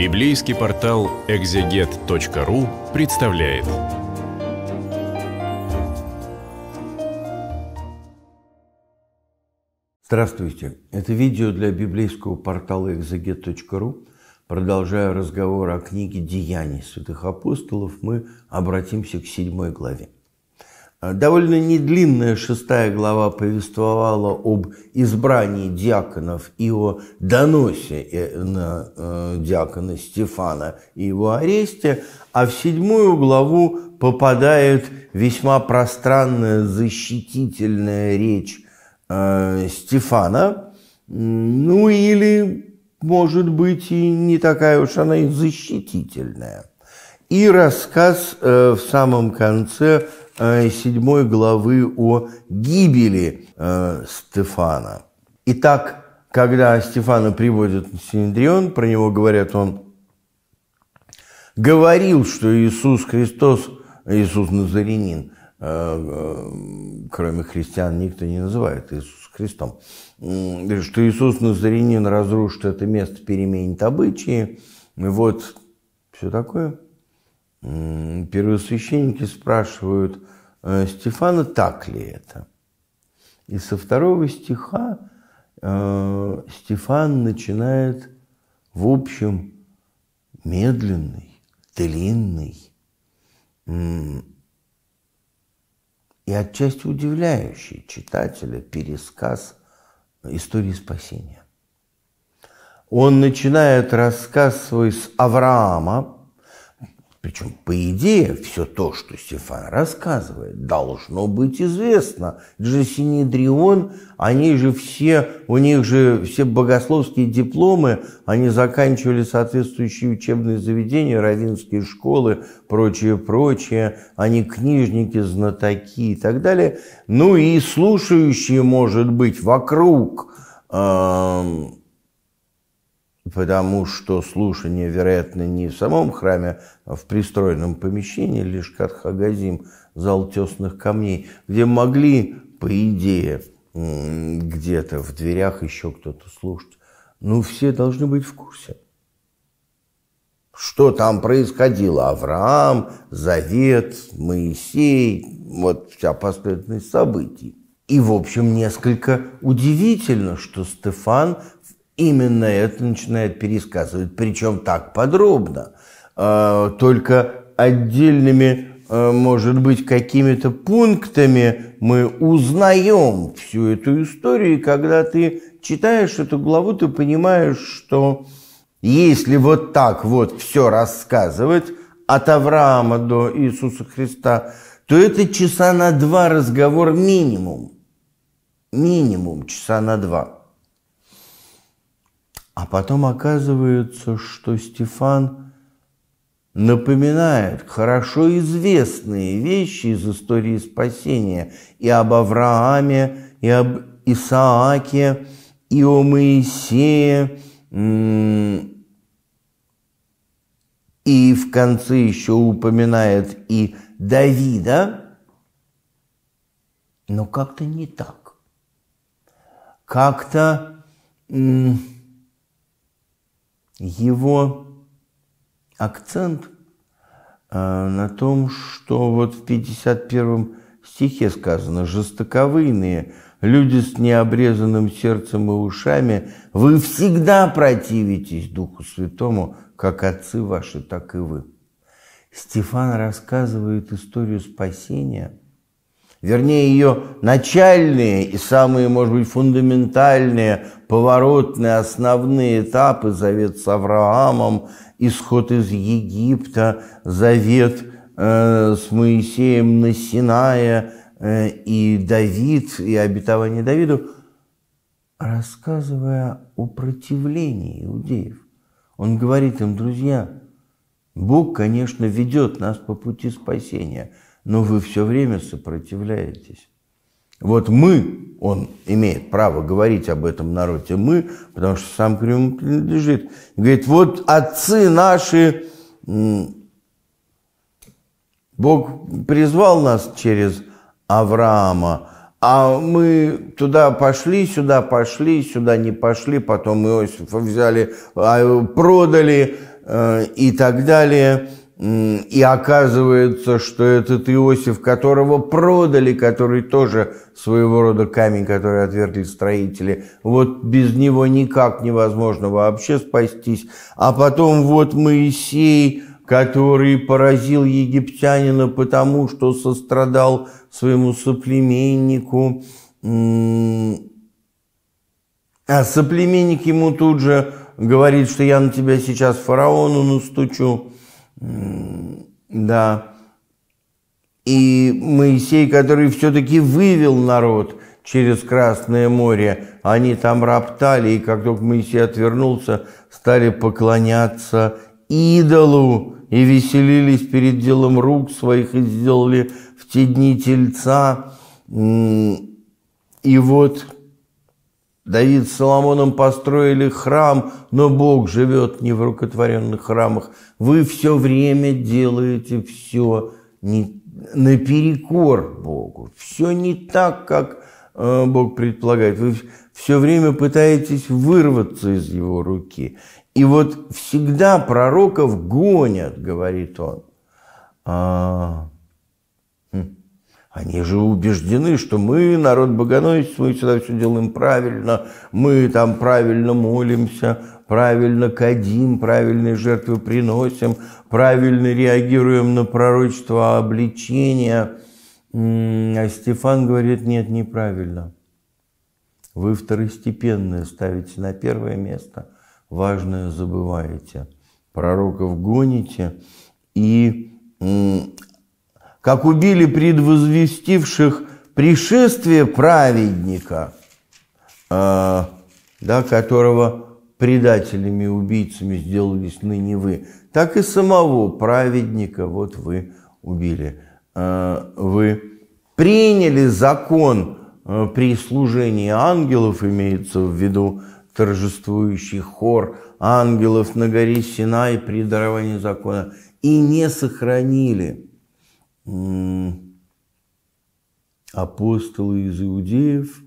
Библейский портал экзегет.ру представляет. Здравствуйте! Это видео для библейского портала экзегет.ру. Продолжая разговор о книге «Деяний святых апостолов», мы обратимся к седьмой главе – Э, довольно недлинная шестая глава повествовала об избрании диаконов и о доносе э, на э, диакона Стефана и его аресте, а в седьмую главу попадает весьма пространная защитительная речь Стефана, ну или, может быть, и не такая уж она и защитительная. И рассказ в самом конце – 7 э, главы о гибели э, Стефана. Итак, когда Стефана приводят в Синедрион, про него говорят, он говорил, что Иисус Христос, Иисус Назарянин, э, кроме христиан никто не называет Иисус Христом, что Иисус Назарянин разрушит это место, переменит обычаи, и вот все такое – первосвященники спрашивают э, Стефана, так ли это. И со второго стиха э, Стефан начинает, в общем, медленный, длинный и отчасти удивляющий читателя пересказ истории спасения. Он начинает рассказ свой с Авраама, причем, по идее, все то, что Стефан рассказывает, должно быть известно. Это же Синедрион, они же все, у них же все богословские дипломы, они заканчивали соответствующие учебные заведения, равинские школы, прочее, прочее. Они книжники, знатоки и так далее. Ну и слушающие, может быть, вокруг. Эм потому что слушание, вероятно, не в самом храме, а в пристроенном помещении, лишь как хагазим, зал тесных камней, где могли, по идее, где-то в дверях еще кто-то слушать. Но ну, все должны быть в курсе. Что там происходило? Авраам, Завет, Моисей, вот вся последовательность событий. И, в общем, несколько удивительно, что Стефан именно это начинает пересказывать, причем так подробно, а, только отдельными, а, может быть, какими-то пунктами мы узнаем всю эту историю, и когда ты читаешь эту главу, ты понимаешь, что если вот так вот все рассказывать от Авраама до Иисуса Христа, то это часа на два разговор минимум. Минимум часа на два. А потом оказывается, что Стефан напоминает хорошо известные вещи из истории спасения и об Аврааме, и об Исааке, и о Моисее, и в конце еще упоминает и Давида, но как-то не так. Как-то его акцент э, на том, что вот в 51 стихе сказано «жестоковыйные, люди с необрезанным сердцем и ушами, вы всегда противитесь Духу Святому, как отцы ваши, так и вы». Стефан рассказывает историю спасения – вернее ее начальные и самые, может быть, фундаментальные, поворотные, основные этапы, завет с Авраамом, исход из Египта, завет э, с Моисеем на Синае э, и Давид, и обетование Давиду, рассказывая о противлении иудеев. Он говорит им, друзья, Бог, конечно, ведет нас по пути спасения – но вы все время сопротивляетесь. Вот мы, он имеет право говорить об этом народе, мы, потому что сам к принадлежит. Говорит, вот отцы наши, Бог призвал нас через Авраама, а мы туда пошли, сюда пошли, сюда не пошли, потом Иосифа взяли, а, продали э, и так далее – и оказывается, что этот Иосиф, которого продали, который тоже своего рода камень, который отвергли строители, вот без него никак невозможно вообще спастись. А потом вот Моисей, который поразил египтянина потому, что сострадал своему соплеменнику, а соплеменник ему тут же говорит, что я на тебя сейчас фараону настучу. Да. И Моисей, который все-таки вывел народ через Красное море, они там роптали, и как только Моисей отвернулся, стали поклоняться идолу и веселились перед делом рук своих и сделали в те дни тельца. И вот Давид с Соломоном построили храм, но Бог живет не в рукотворенных храмах. Вы все время делаете все не, наперекор Богу. Все не так, как э, Бог предполагает. Вы все время пытаетесь вырваться из его руки. И вот всегда пророков гонят, говорит он. А, хм. Они же убеждены, что мы, народ богоносец, мы всегда все делаем правильно, мы там правильно молимся, правильно кадим, правильные жертвы приносим, правильно реагируем на пророчество обличения. А Стефан говорит, нет, неправильно. Вы второстепенное ставите на первое место, важное забываете. Пророков гоните и как убили предвозвестивших пришествие праведника, э, да, которого предателями и убийцами сделались ныне вы, так и самого праведника вот вы убили. Э, вы приняли закон э, при служении ангелов, имеется в виду торжествующий хор ангелов на горе Синай при даровании закона, и не сохранили – апостолы из иудеев,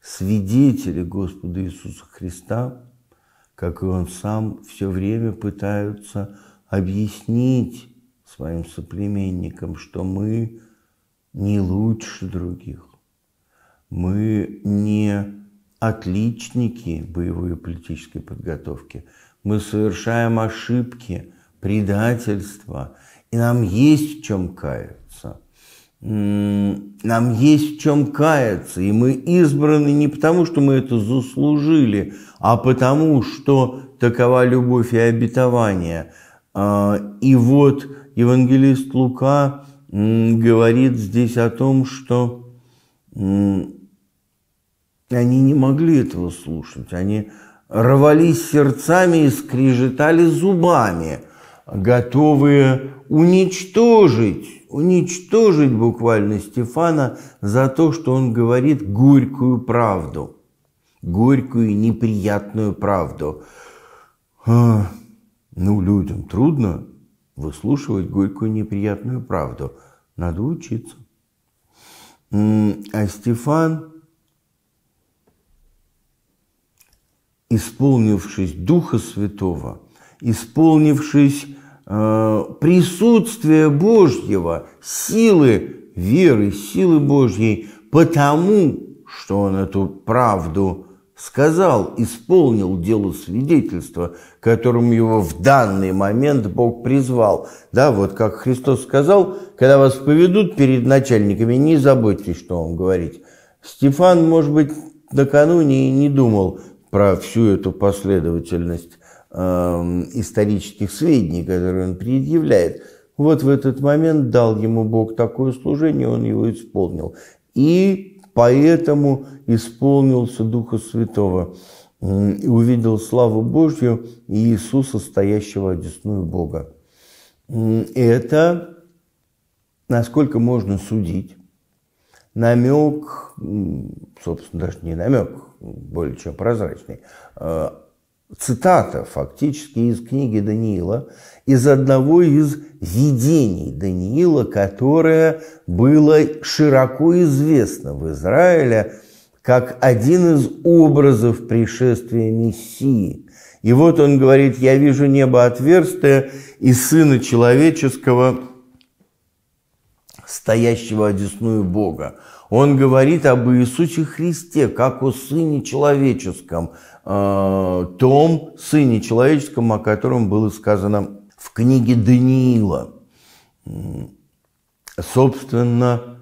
свидетели Господа Иисуса Христа, как и Он сам, все время пытаются объяснить своим соплеменникам, что мы не лучше других, мы не отличники боевой и политической подготовки, мы совершаем ошибки, предательства – и нам есть в чем каяться. Нам есть в чем каяться. И мы избраны не потому, что мы это заслужили, а потому, что такова любовь и обетование. А, и вот евангелист Лука говорит здесь о том, что они не могли этого слушать. Они рвались сердцами и скрежетали зубами – готовые уничтожить, уничтожить буквально Стефана за то, что он говорит горькую правду, горькую неприятную правду. А, ну, людям трудно выслушивать горькую неприятную правду. Надо учиться. А Стефан, исполнившись Духа Святого, исполнившись Э, присутствия Божьего, силы веры, силы Божьей, потому что он эту правду сказал, исполнил дело свидетельства, которым его в данный момент Бог призвал. Да, вот как Христос сказал, когда вас поведут перед начальниками, не забудьте, что вам говорить. Стефан, может быть, накануне и не думал про всю эту последовательность Эм, исторических сведений, которые он предъявляет. Вот в этот момент дал ему Бог такое служение, он его исполнил. И поэтому исполнился Духа Святого и увидел славу Божью и Иисуса, стоящего одесную Бога. Это, насколько можно судить, намек, собственно, даже не намек, более чем прозрачный, э, цитата фактически из книги Даниила, из одного из видений Даниила, которое было широко известно в Израиле как один из образов пришествия Мессии. И вот он говорит, я вижу небо отверстие и Сына Человеческого, стоящего одесную Бога. Он говорит об Иисусе Христе, как о Сыне Человеческом, э, том Сыне Человеческом, о котором было сказано в книге Даниила. Собственно,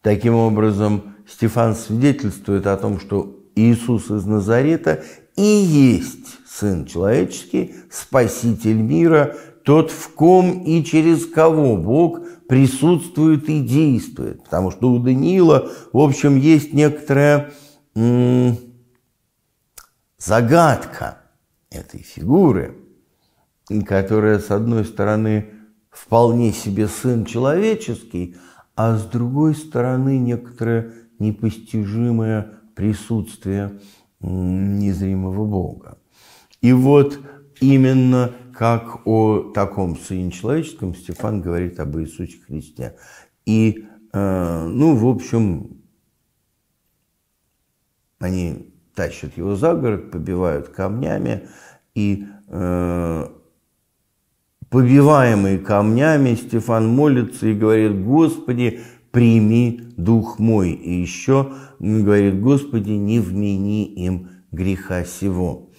таким образом, Стефан свидетельствует о том, что Иисус из Назарета и есть Сын Человеческий, Спаситель мира, тот, в ком и через кого Бог присутствует и действует. Потому что у Даниила, в общем, есть некоторая м- загадка этой фигуры, которая, с одной стороны, вполне себе сын человеческий, а с другой стороны, некоторое непостижимое присутствие незримого Бога. И вот именно как о таком Сыне Человеческом Стефан говорит об Иисусе Христе. И, э, ну, в общем, они тащат его за город, побивают камнями, и э, побиваемый камнями Стефан молится и говорит, «Господи, прими дух мой». И еще говорит, «Господи, не вмени им греха сего»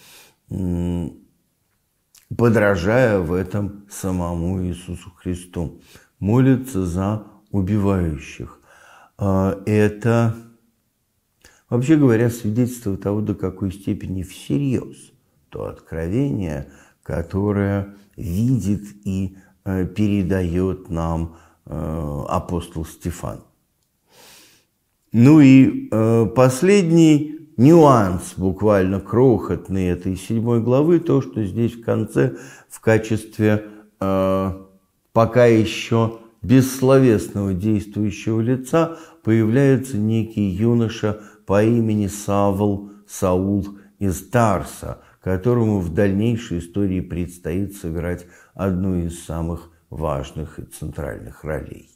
подражая в этом самому Иисусу Христу. Молится за убивающих. А, это, вообще говоря, свидетельство того, до какой степени всерьез то откровение, которое видит и э, передает нам э, апостол Стефан. Ну и э, последний нюанс буквально крохотный этой седьмой главы, то, что здесь в конце в качестве э, пока еще бессловесного действующего лица появляется некий юноша по имени Савл Саул из Тарса, которому в дальнейшей истории предстоит сыграть одну из самых важных и центральных ролей.